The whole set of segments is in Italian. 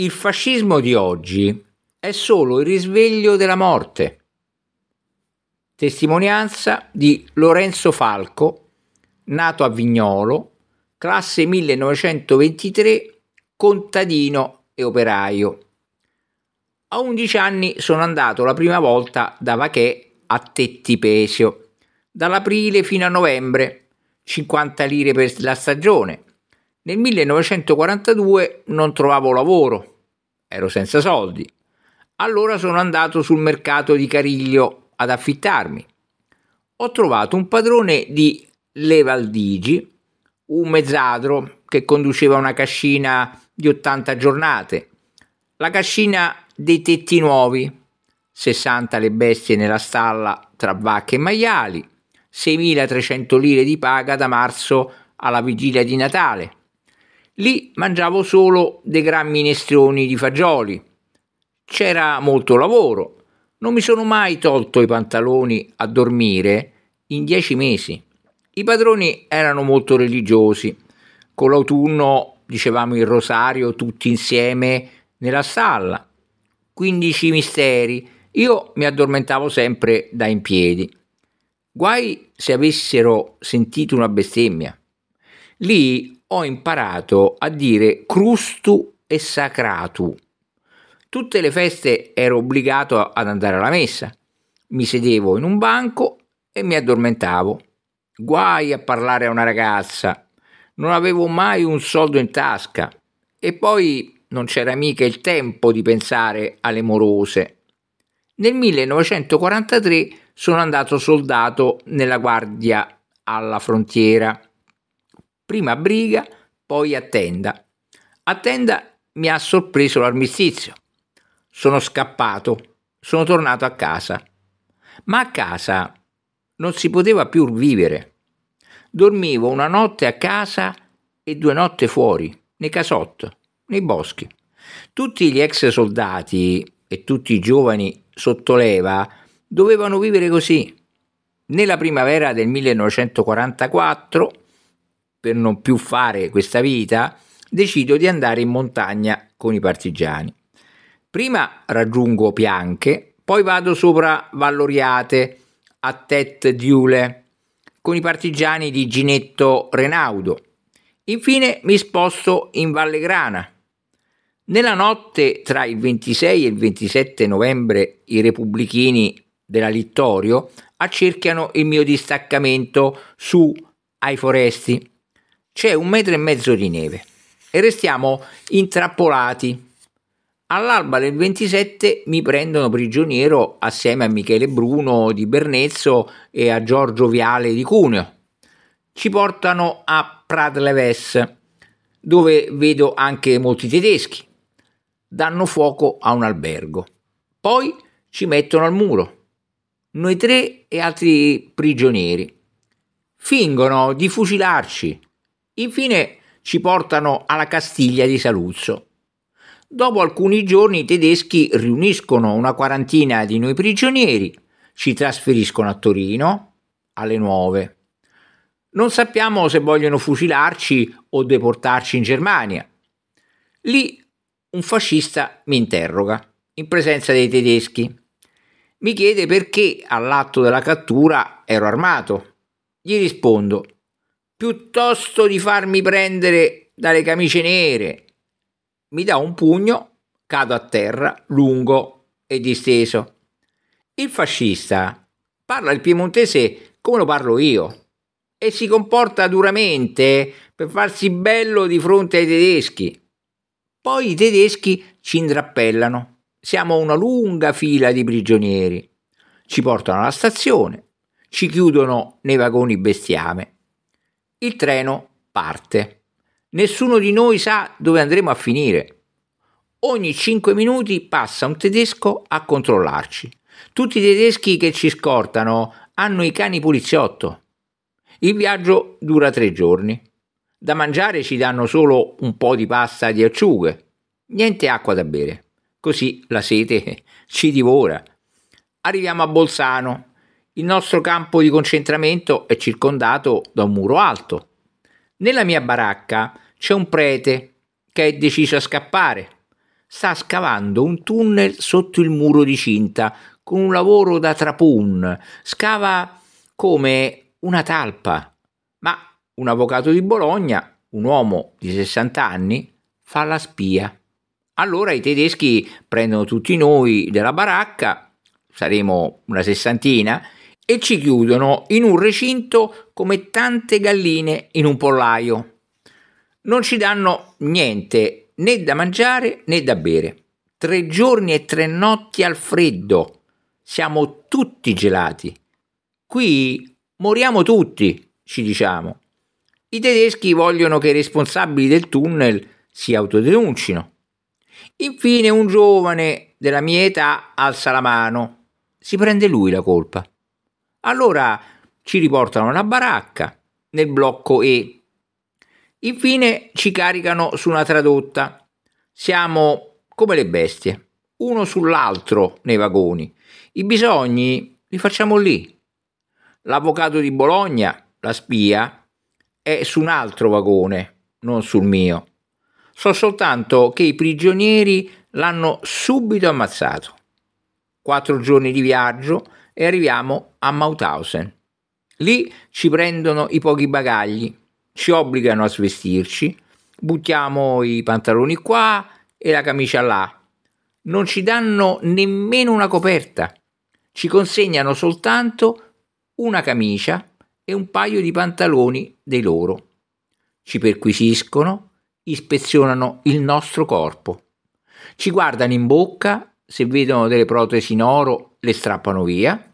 Il fascismo di oggi è solo il risveglio della morte. Testimonianza di Lorenzo Falco, nato a Vignolo, classe 1923, contadino e operaio. A 11 anni sono andato la prima volta da Vachè a Tetti Pesio, dall'aprile fino a novembre, 50 lire per la stagione, nel 1942 non trovavo lavoro, ero senza soldi. Allora sono andato sul mercato di Cariglio ad affittarmi. Ho trovato un padrone di Le Valdigi, un mezzadro che conduceva una cascina di 80 giornate, la cascina dei tetti nuovi, 60 le bestie nella stalla tra vacche e maiali, 6.300 lire di paga da marzo alla vigilia di Natale, Lì mangiavo solo dei gran minestroni di fagioli. C'era molto lavoro. Non mi sono mai tolto i pantaloni a dormire in dieci mesi. I padroni erano molto religiosi. Con l'autunno dicevamo il rosario tutti insieme nella stalla. 15 misteri. Io mi addormentavo sempre da in piedi. Guai se avessero sentito una bestemmia. Lì ho imparato a dire crustu e sacratu. Tutte le feste ero obbligato ad andare alla messa. Mi sedevo in un banco e mi addormentavo. Guai a parlare a una ragazza. Non avevo mai un soldo in tasca. E poi non c'era mica il tempo di pensare alle morose. Nel 1943 sono andato soldato nella guardia alla frontiera prima briga, poi a tenda. A tenda mi ha sorpreso l'armistizio. Sono scappato, sono tornato a casa. Ma a casa non si poteva più vivere. Dormivo una notte a casa e due notte fuori, nei casotto, nei boschi. Tutti gli ex soldati e tutti i giovani sottoleva dovevano vivere così. Nella primavera del 1944 per non più fare questa vita, decido di andare in montagna con i partigiani. Prima raggiungo Pianche, poi vado sopra Valloriate, a Tet Diule, con i partigiani di Ginetto Renaudo. Infine mi sposto in Vallegrana. Nella notte tra il 26 e il 27 novembre i repubblichini della Littorio accerchiano il mio distaccamento su Ai Foresti c'è un metro e mezzo di neve e restiamo intrappolati. All'alba del 27 mi prendono prigioniero assieme a Michele Bruno di Bernezzo e a Giorgio Viale di Cuneo. Ci portano a Pratleves, dove vedo anche molti tedeschi. Danno fuoco a un albergo. Poi ci mettono al muro. Noi tre e altri prigionieri. Fingono di fucilarci Infine ci portano alla Castiglia di Saluzzo. Dopo alcuni giorni i tedeschi riuniscono una quarantina di noi prigionieri, ci trasferiscono a Torino alle 9. Non sappiamo se vogliono fucilarci o deportarci in Germania. Lì un fascista mi interroga, in presenza dei tedeschi. Mi chiede perché all'atto della cattura ero armato. Gli rispondo piuttosto di farmi prendere dalle camicie nere. Mi dà un pugno, cado a terra, lungo e disteso. Il fascista parla il piemontese come lo parlo io e si comporta duramente per farsi bello di fronte ai tedeschi. Poi i tedeschi ci indrappellano. Siamo una lunga fila di prigionieri. Ci portano alla stazione, ci chiudono nei vagoni bestiame il treno parte. Nessuno di noi sa dove andremo a finire. Ogni 5 minuti passa un tedesco a controllarci. Tutti i tedeschi che ci scortano hanno i cani poliziotto. Il viaggio dura tre giorni. Da mangiare ci danno solo un po' di pasta di acciughe, niente acqua da bere. Così la sete ci divora. Arriviamo a Bolzano, il nostro campo di concentramento è circondato da un muro alto. Nella mia baracca c'è un prete che è deciso a scappare. Sta scavando un tunnel sotto il muro di cinta con un lavoro da trapun. Scava come una talpa. Ma un avvocato di Bologna, un uomo di 60 anni, fa la spia. Allora i tedeschi prendono tutti noi della baracca, saremo una sessantina, e ci chiudono in un recinto come tante galline in un pollaio. Non ci danno niente, né da mangiare né da bere. Tre giorni e tre notti al freddo. Siamo tutti gelati. Qui moriamo tutti, ci diciamo. I tedeschi vogliono che i responsabili del tunnel si autodenuncino. Infine un giovane della mia età alza la mano. Si prende lui la colpa. Allora ci riportano una baracca nel blocco E. Infine ci caricano su una tradotta. Siamo come le bestie, uno sull'altro nei vagoni. I bisogni li facciamo lì. L'avvocato di Bologna, la spia, è su un altro vagone, non sul mio. So soltanto che i prigionieri l'hanno subito ammazzato. Quattro giorni di viaggio e arriviamo a Mauthausen. Lì ci prendono i pochi bagagli, ci obbligano a svestirci, buttiamo i pantaloni qua e la camicia là. Non ci danno nemmeno una coperta, ci consegnano soltanto una camicia e un paio di pantaloni dei loro. Ci perquisiscono, ispezionano il nostro corpo. Ci guardano in bocca, se vedono delle protesi in oro le strappano via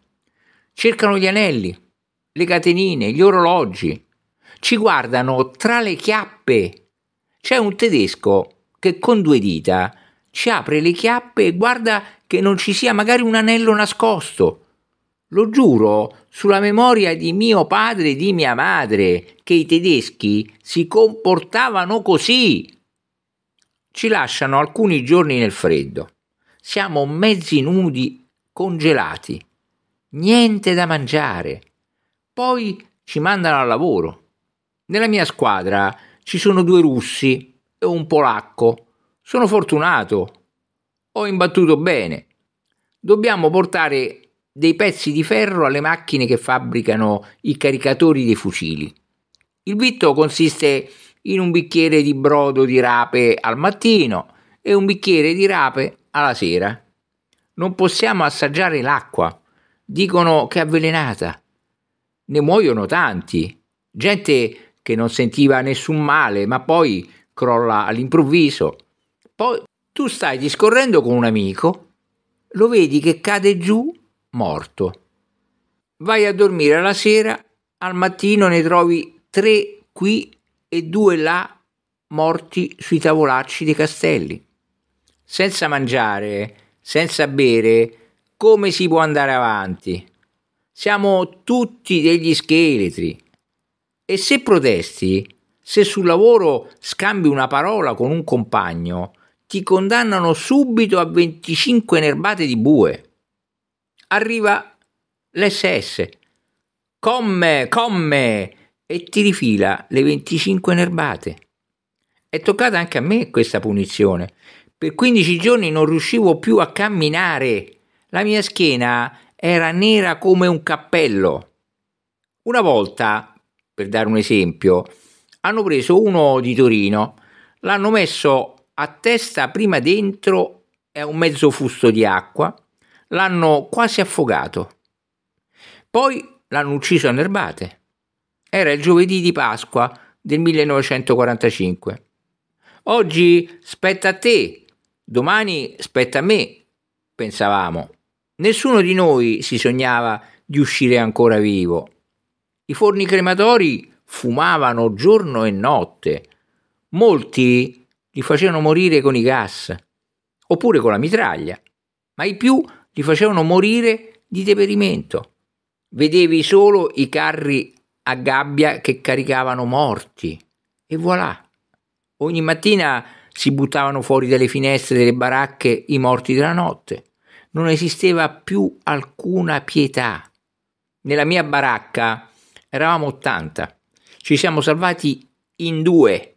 cercano gli anelli, le catenine, gli orologi, ci guardano tra le chiappe. C'è un tedesco che con due dita ci apre le chiappe e guarda che non ci sia magari un anello nascosto. Lo giuro sulla memoria di mio padre e di mia madre che i tedeschi si comportavano così. Ci lasciano alcuni giorni nel freddo. Siamo mezzi nudi, congelati niente da mangiare. Poi ci mandano al lavoro. Nella mia squadra ci sono due russi e un polacco. Sono fortunato. Ho imbattuto bene. Dobbiamo portare dei pezzi di ferro alle macchine che fabbricano i caricatori dei fucili. Il vitto consiste in un bicchiere di brodo di rape al mattino e un bicchiere di rape alla sera. Non possiamo assaggiare l'acqua Dicono che è avvelenata. Ne muoiono tanti. Gente che non sentiva nessun male, ma poi crolla all'improvviso. Poi tu stai discorrendo con un amico, lo vedi che cade giù morto. Vai a dormire alla sera, al mattino ne trovi tre qui e due là morti sui tavolacci dei castelli. Senza mangiare, senza bere, come si può andare avanti? Siamo tutti degli scheletri. E se protesti, se sul lavoro scambi una parola con un compagno, ti condannano subito a 25 nerbate di bue. Arriva l'SS, come, come, e ti rifila le 25 nerbate. È toccata anche a me questa punizione. Per 15 giorni non riuscivo più a camminare la mia schiena era nera come un cappello. Una volta, per dare un esempio, hanno preso uno di Torino, l'hanno messo a testa prima dentro a un mezzo fusto di acqua, l'hanno quasi affogato. Poi l'hanno ucciso a nerbate. Era il giovedì di Pasqua del 1945. Oggi spetta a te, domani spetta a me, pensavamo. Nessuno di noi si sognava di uscire ancora vivo. I forni crematori fumavano giorno e notte. Molti li facevano morire con i gas, oppure con la mitraglia, ma i più li facevano morire di deperimento. Vedevi solo i carri a gabbia che caricavano morti. E voilà. Ogni mattina si buttavano fuori dalle finestre delle baracche i morti della notte non esisteva più alcuna pietà. Nella mia baracca eravamo 80, ci siamo salvati in due.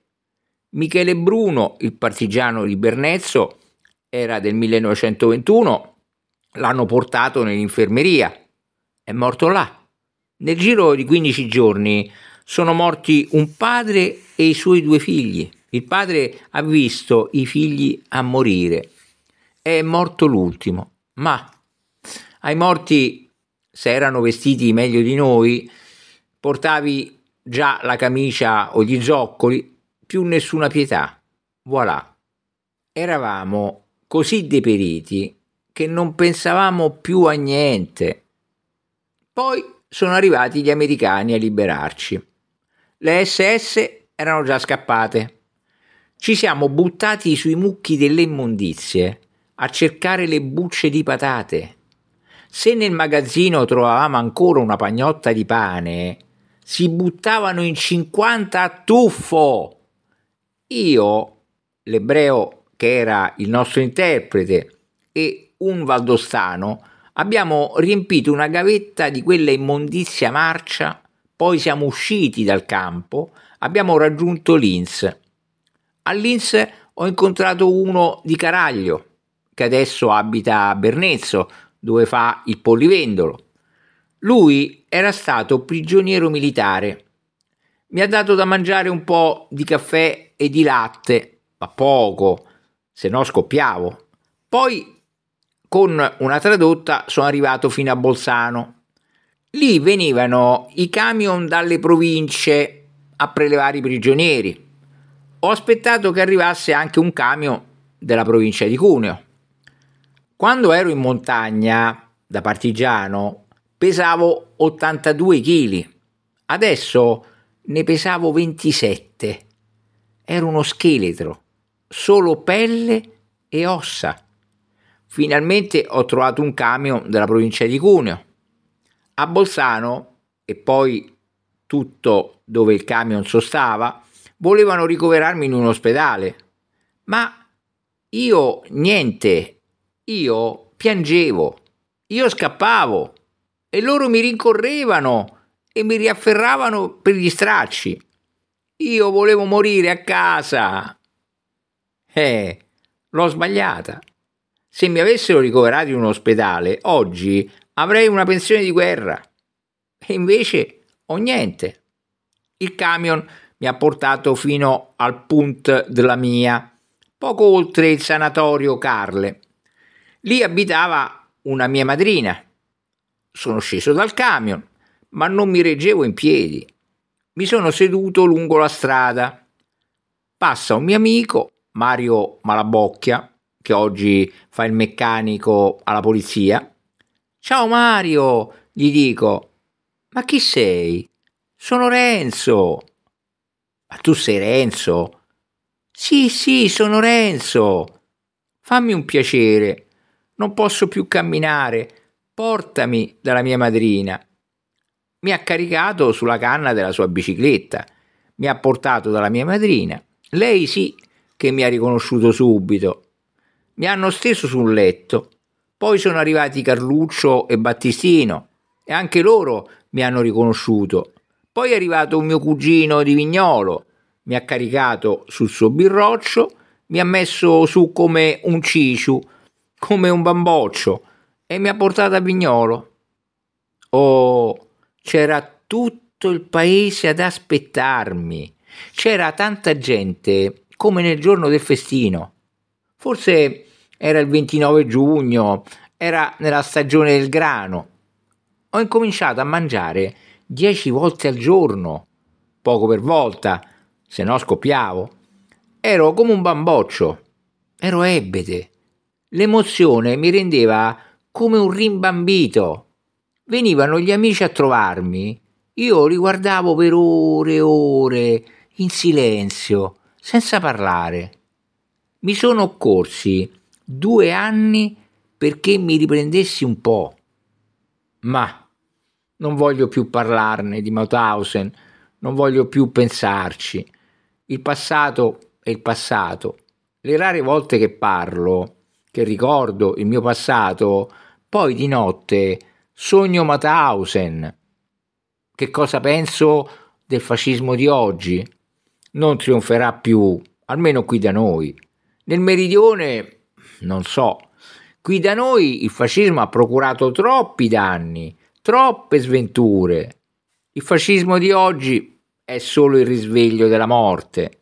Michele Bruno, il partigiano di Bernezzo, era del 1921, l'hanno portato nell'infermeria, è morto là. Nel giro di 15 giorni sono morti un padre e i suoi due figli. Il padre ha visto i figli a morire, è morto l'ultimo ma ai morti, se erano vestiti meglio di noi, portavi già la camicia o gli zoccoli, più nessuna pietà. Voilà. Eravamo così deperiti che non pensavamo più a niente. Poi sono arrivati gli americani a liberarci. Le SS erano già scappate. Ci siamo buttati sui mucchi delle immondizie a cercare le bucce di patate. Se nel magazzino trovavamo ancora una pagnotta di pane, si buttavano in 50 a tuffo. Io, l'ebreo che era il nostro interprete, e un valdostano, abbiamo riempito una gavetta di quella immondizia marcia, poi siamo usciti dal campo, abbiamo raggiunto Linz. A ho incontrato uno di Caraglio, che adesso abita a Bernezzo, dove fa il pollivendolo. Lui era stato prigioniero militare. Mi ha dato da mangiare un po' di caffè e di latte, ma poco, se no scoppiavo. Poi con una tradotta sono arrivato fino a Bolzano. Lì venivano i camion dalle province a prelevare i prigionieri. Ho aspettato che arrivasse anche un camion della provincia di Cuneo. Quando ero in montagna da partigiano pesavo 82 kg, adesso ne pesavo 27. Ero uno scheletro, solo pelle e ossa. Finalmente ho trovato un camion della provincia di Cuneo. A Bolzano, e poi tutto dove il camion sostava, volevano ricoverarmi in un ospedale. Ma io niente io piangevo, io scappavo e loro mi rincorrevano e mi riafferravano per gli stracci. Io volevo morire a casa. Eh, l'ho sbagliata. Se mi avessero ricoverato in un ospedale, oggi avrei una pensione di guerra. E invece ho niente. Il camion mi ha portato fino al punto della mia, poco oltre il sanatorio Carle. Lì abitava una mia madrina. Sono sceso dal camion, ma non mi reggevo in piedi. Mi sono seduto lungo la strada. Passa un mio amico, Mario Malabocchia, che oggi fa il meccanico alla polizia. Ciao Mario, gli dico. Ma chi sei? Sono Renzo. Ma tu sei Renzo? Sì, sì, sono Renzo. Fammi un piacere non posso più camminare. Portami dalla mia madrina. Mi ha caricato sulla canna della sua bicicletta. Mi ha portato dalla mia madrina. Lei sì che mi ha riconosciuto subito. Mi hanno steso sul letto. Poi sono arrivati Carluccio e Battistino e anche loro mi hanno riconosciuto. Poi è arrivato un mio cugino di Vignolo, mi ha caricato sul suo birroccio, mi ha messo su come un ciciu come un bamboccio e mi ha portato a Vignolo. Oh, c'era tutto il paese ad aspettarmi. C'era tanta gente come nel giorno del festino. Forse era il 29 giugno, era nella stagione del grano. Ho incominciato a mangiare dieci volte al giorno, poco per volta, se no scoppiavo. Ero come un bamboccio, ero ebete. L'emozione mi rendeva come un rimbambito. Venivano gli amici a trovarmi. Io li guardavo per ore e ore, in silenzio, senza parlare. Mi sono occorsi due anni perché mi riprendessi un po'. Ma non voglio più parlarne di Mauthausen, non voglio più pensarci. Il passato è il passato. Le rare volte che parlo che ricordo il mio passato, poi di notte sogno Mauthausen. Che cosa penso del fascismo di oggi? Non trionferà più, almeno qui da noi. Nel meridione, non so. Qui da noi il fascismo ha procurato troppi danni, troppe sventure. Il fascismo di oggi è solo il risveglio della morte.